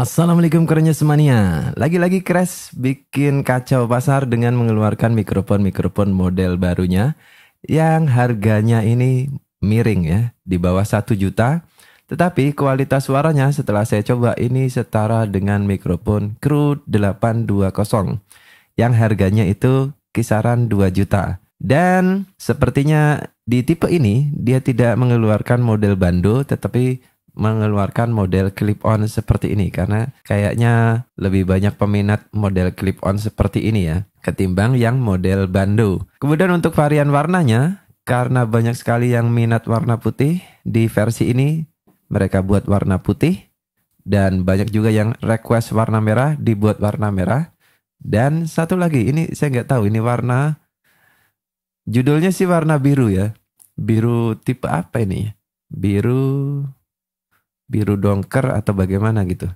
Assalamualaikum kerennya semania. Lagi-lagi Crash bikin kacau pasar dengan mengeluarkan mikrofon-mikrofon model barunya yang harganya ini miring ya, di bawah 1 juta. Tetapi kualitas suaranya setelah saya coba ini setara dengan mikrofon Crew 820 yang harganya itu kisaran 2 juta. Dan sepertinya di tipe ini dia tidak mengeluarkan model bando tetapi mengeluarkan model clip on seperti ini karena kayaknya lebih banyak peminat model clip on seperti ini ya ketimbang yang model bandu. Kemudian untuk varian warnanya karena banyak sekali yang minat warna putih di versi ini mereka buat warna putih dan banyak juga yang request warna merah dibuat warna merah dan satu lagi ini saya nggak tahu ini warna judulnya sih warna biru ya biru tipe apa ini biru biru dongker atau bagaimana gitu.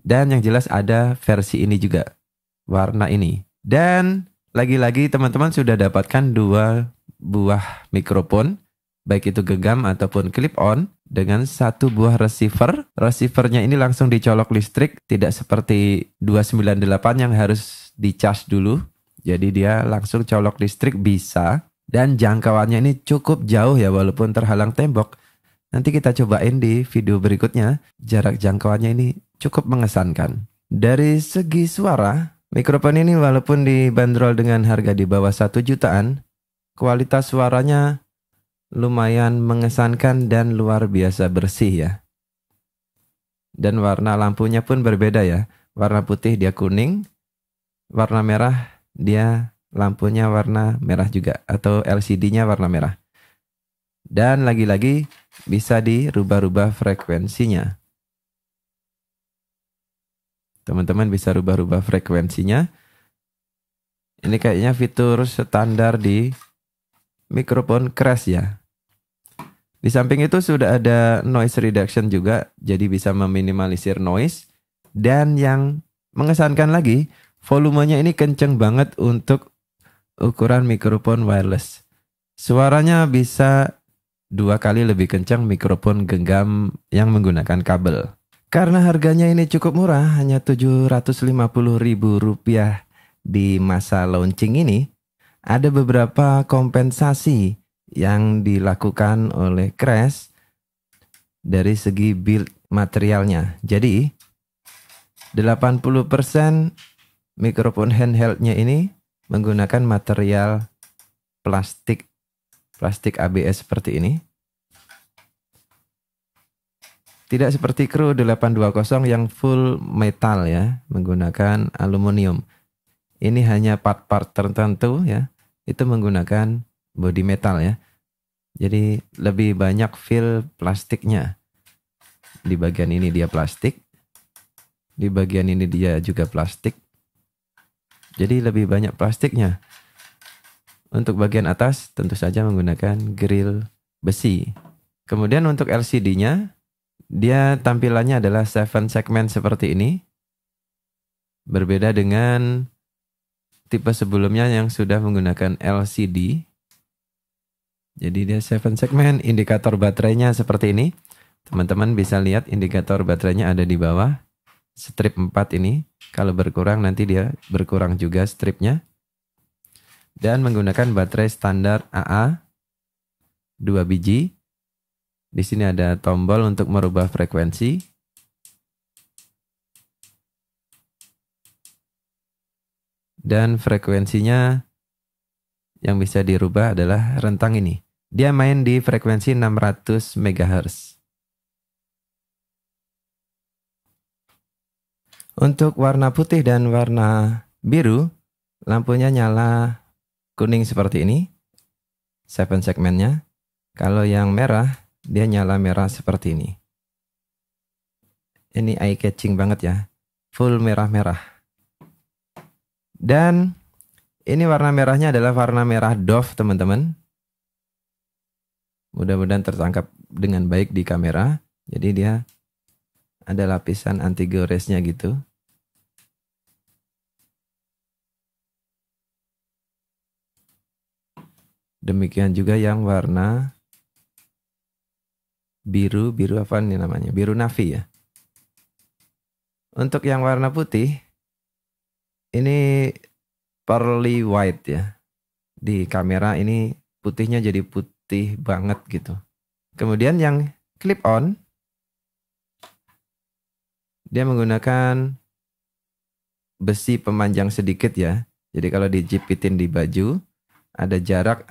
Dan yang jelas ada versi ini juga, warna ini. Dan lagi-lagi teman-teman sudah dapatkan dua buah mikrofon, baik itu gegam ataupun clip-on, dengan satu buah receiver. Receivernya ini langsung dicolok listrik, tidak seperti 298 yang harus di-charge dulu. Jadi dia langsung colok listrik bisa, dan jangkauannya ini cukup jauh ya walaupun terhalang tembok Nanti kita cobain di video berikutnya. Jarak jangkauannya ini cukup mengesankan. Dari segi suara, mikrofon ini walaupun dibanderol dengan harga di bawah 1 jutaan, kualitas suaranya lumayan mengesankan dan luar biasa bersih ya. Dan warna lampunya pun berbeda ya. Warna putih dia kuning, warna merah dia lampunya warna merah juga atau LCD-nya warna merah. Dan lagi-lagi bisa dirubah-rubah frekuensinya. Teman-teman bisa rubah-rubah frekuensinya. Ini kayaknya fitur standar di mikrofon keras ya. Di samping itu sudah ada noise reduction juga, jadi bisa meminimalisir noise. Dan yang mengesankan lagi, volumenya ini kenceng banget untuk ukuran mikrofon wireless. Suaranya bisa dua kali lebih kencang mikrofon genggam yang menggunakan kabel. Karena harganya ini cukup murah, hanya rp rupiah di masa launching ini, ada beberapa kompensasi yang dilakukan oleh Crash dari segi build materialnya. Jadi 80% mikrofon handheldnya ini menggunakan material plastik plastik ABS seperti ini. Tidak seperti kru 820 yang full metal ya, menggunakan aluminium. Ini hanya part-part tertentu ya, itu menggunakan body metal ya. Jadi lebih banyak feel plastiknya. Di bagian ini dia plastik, di bagian ini dia juga plastik. Jadi lebih banyak plastiknya. Untuk bagian atas tentu saja menggunakan grill besi. Kemudian untuk LCD-nya, dia tampilannya adalah seven segmen seperti ini. Berbeda dengan tipe sebelumnya yang sudah menggunakan LCD. Jadi dia seven segmen, indikator baterainya seperti ini. Teman-teman bisa lihat indikator baterainya ada di bawah. Strip 4 ini, kalau berkurang nanti dia berkurang juga stripnya dan menggunakan baterai standar AA 2 biji. Di sini ada tombol untuk merubah frekuensi. Dan frekuensinya yang bisa dirubah adalah rentang ini. Dia main di frekuensi 600 MHz. Untuk warna putih dan warna biru, lampunya nyala kuning seperti ini, seven segmennya. Kalau yang merah, dia nyala merah seperti ini. Ini eye catching banget ya. Full merah-merah. Dan ini warna merahnya adalah warna merah Dove, teman-teman. Mudah-mudahan tertangkap dengan baik di kamera. Jadi dia ada lapisan anti goresnya gitu. Demikian juga yang warna biru, biru apa nih namanya? Biru navy ya. Untuk yang warna putih, ini pearly white ya. Di kamera ini putihnya jadi putih banget gitu. Kemudian yang clip on, dia menggunakan besi pemanjang sedikit ya. Jadi kalau dijepitin di baju, ada jarak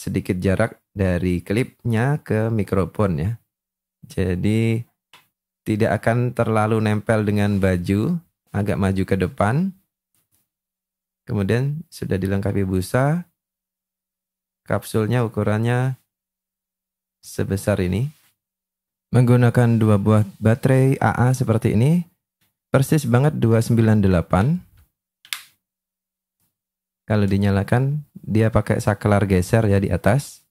sedikit jarak dari klipnya ke mikrofon ya. Jadi tidak akan terlalu nempel dengan baju, agak maju ke depan. Kemudian sudah dilengkapi busa. Kapsulnya ukurannya sebesar ini. Menggunakan dua buah baterai AA seperti ini. Persis banget 298. Kalau dinyalakan dia pakai saklar geser ya di atas.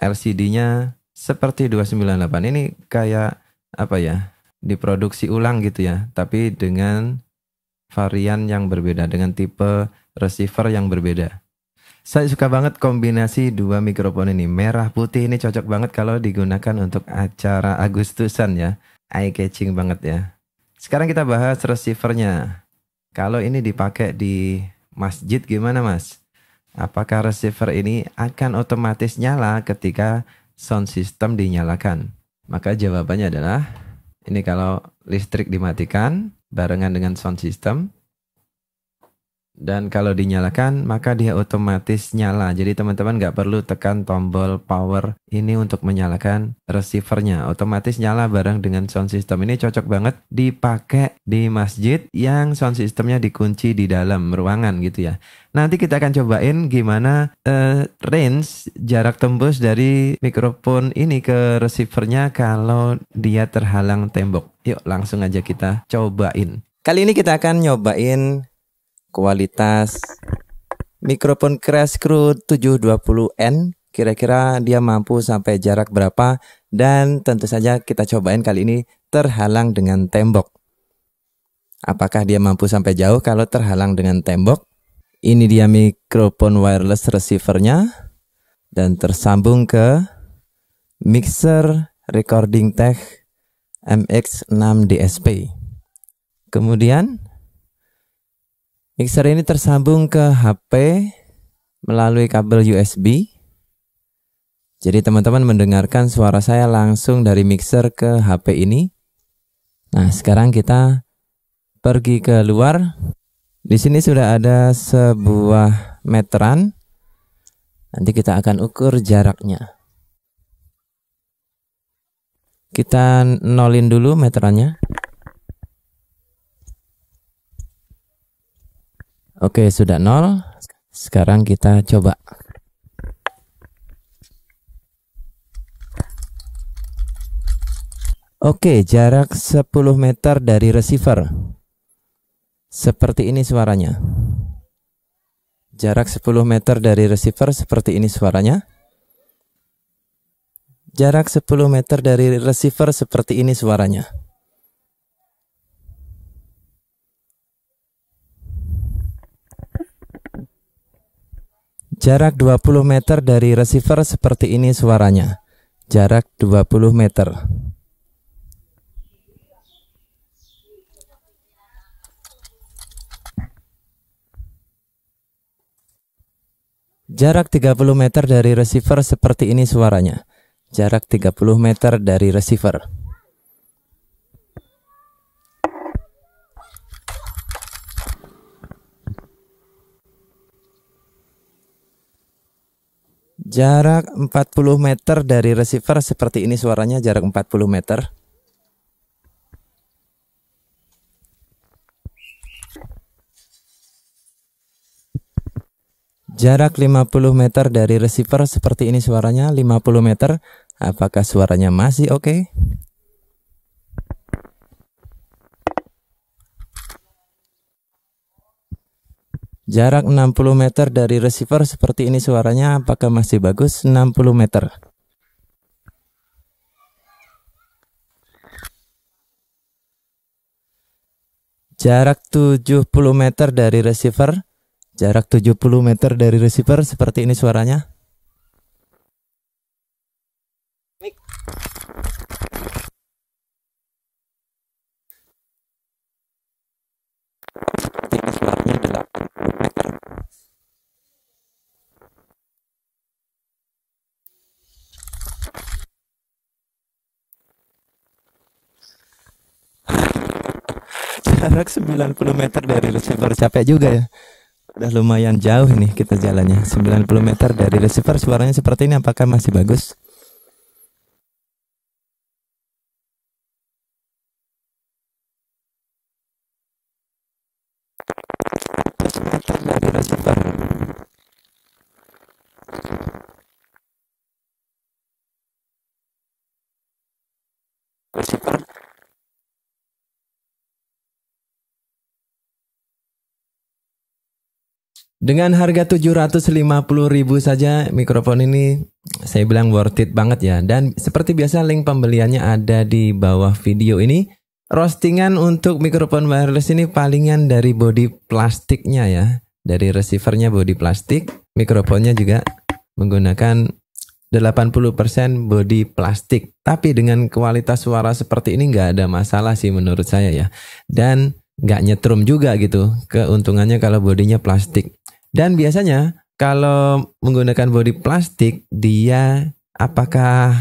LCD-nya seperti 298. Ini kayak apa ya? Diproduksi ulang gitu ya, tapi dengan varian yang berbeda, dengan tipe receiver yang berbeda. Saya suka banget kombinasi dua mikrofon ini. Merah putih ini cocok banget kalau digunakan untuk acara Agustusan ya. Eye catching banget ya. Sekarang kita bahas receivernya. Kalau ini dipakai di masjid gimana mas? apakah receiver ini akan otomatis nyala ketika sound system dinyalakan? Maka jawabannya adalah ini kalau listrik dimatikan barengan dengan sound system, dan kalau dinyalakan, maka dia otomatis nyala. Jadi teman-teman nggak perlu tekan tombol power ini untuk menyalakan receivernya. Otomatis nyala bareng dengan sound system. Ini cocok banget dipakai di masjid yang sound systemnya dikunci di dalam ruangan gitu ya. Nanti kita akan cobain gimana uh, range jarak tembus dari mikrofon ini ke receivernya kalau dia terhalang tembok. Yuk langsung aja kita cobain. Kali ini kita akan nyobain kualitas mikrofon Crash Crew 720N kira-kira dia mampu sampai jarak berapa dan tentu saja kita cobain kali ini terhalang dengan tembok. Apakah dia mampu sampai jauh kalau terhalang dengan tembok? Ini dia mikrofon wireless receivernya dan tersambung ke mixer recording tech MX6 DSP. Kemudian Mixer ini tersambung ke HP melalui kabel USB. Jadi teman-teman mendengarkan suara saya langsung dari mixer ke HP ini. Nah, sekarang kita pergi ke luar. Di sini sudah ada sebuah meteran. Nanti kita akan ukur jaraknya. Kita nolin dulu meterannya. Oke, sudah nol. Sekarang kita coba. Oke, jarak 10 meter dari receiver. Seperti ini suaranya. Jarak 10 meter dari receiver seperti ini suaranya. Jarak 10 meter dari receiver seperti ini suaranya. Jarak 20 meter dari receiver seperti ini suaranya. Jarak 20 meter. Jarak 30 meter dari receiver seperti ini suaranya. Jarak 30 meter dari receiver. Jarak 40 meter dari receiver seperti ini suaranya jarak 40 meter. Jarak 50 meter dari receiver seperti ini suaranya 50 meter. Apakah suaranya masih oke? Okay? Jarak 60 meter dari receiver seperti ini suaranya apakah masih bagus 60 meter? Jarak 70 meter dari receiver. Jarak 70 meter dari receiver seperti ini suaranya. jarak 90 meter dari receiver capek juga ya udah lumayan jauh ini kita jalannya 90 meter dari receiver suaranya seperti ini apakah masih bagus Dengan harga 750.000 saja mikrofon ini saya bilang worth it banget ya. Dan seperti biasa link pembeliannya ada di bawah video ini. Roastingan untuk mikrofon wireless ini palingan dari body plastiknya ya. Dari receivernya body plastik, mikrofonnya juga menggunakan 80% body plastik. Tapi dengan kualitas suara seperti ini nggak ada masalah sih menurut saya ya. Dan nggak nyetrum juga gitu. Keuntungannya kalau bodinya plastik. Dan biasanya kalau menggunakan body plastik dia apakah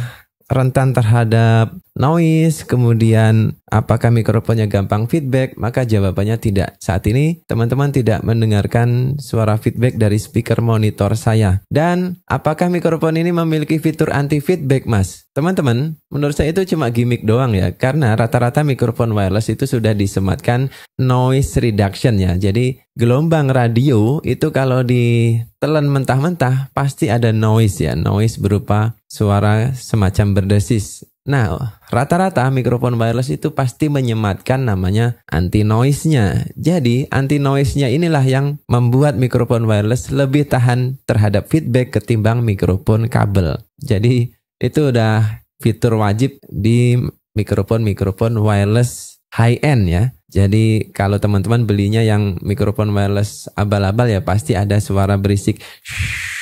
rentan terhadap noise, kemudian apakah mikrofonnya gampang feedback, maka jawabannya tidak. Saat ini teman-teman tidak mendengarkan suara feedback dari speaker monitor saya. Dan apakah mikrofon ini memiliki fitur anti-feedback, Mas? Teman-teman, menurut saya itu cuma gimmick doang ya, karena rata-rata mikrofon wireless itu sudah disematkan noise reduction ya. Jadi gelombang radio itu kalau ditelan mentah-mentah pasti ada noise ya, noise berupa suara semacam berdesis Nah, rata-rata mikrofon wireless itu pasti menyematkan namanya anti noise-nya. Jadi, anti noise-nya inilah yang membuat mikrofon wireless lebih tahan terhadap feedback ketimbang mikrofon kabel. Jadi, itu udah fitur wajib di mikrofon-mikrofon wireless high end ya. Jadi kalau teman-teman belinya yang mikrofon wireless abal-abal ya pasti ada suara berisik. Shhh.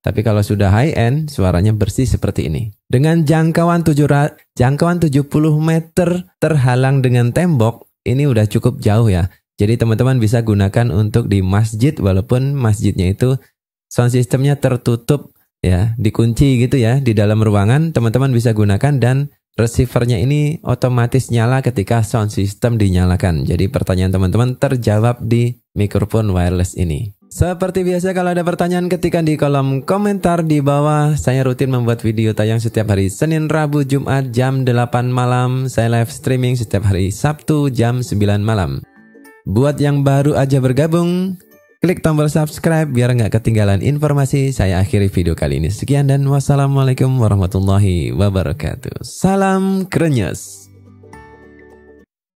Tapi kalau sudah high end, suaranya bersih seperti ini. Dengan jangkauan, 7, jangkauan 70 meter terhalang dengan tembok, ini udah cukup jauh ya. Jadi teman-teman bisa gunakan untuk di masjid walaupun masjidnya itu sound systemnya tertutup ya, dikunci gitu ya di dalam ruangan, teman-teman bisa gunakan dan receivernya ini otomatis nyala ketika sound system dinyalakan. Jadi pertanyaan teman-teman terjawab di mikrofon wireless ini. Seperti biasa kalau ada pertanyaan ketikan di kolom komentar di bawah Saya rutin membuat video tayang setiap hari Senin, Rabu, Jumat jam 8 malam Saya live streaming setiap hari Sabtu jam 9 malam Buat yang baru aja bergabung Klik tombol subscribe biar nggak ketinggalan informasi Saya akhiri video kali ini Sekian dan wassalamualaikum warahmatullahi wabarakatuh Salam krenyes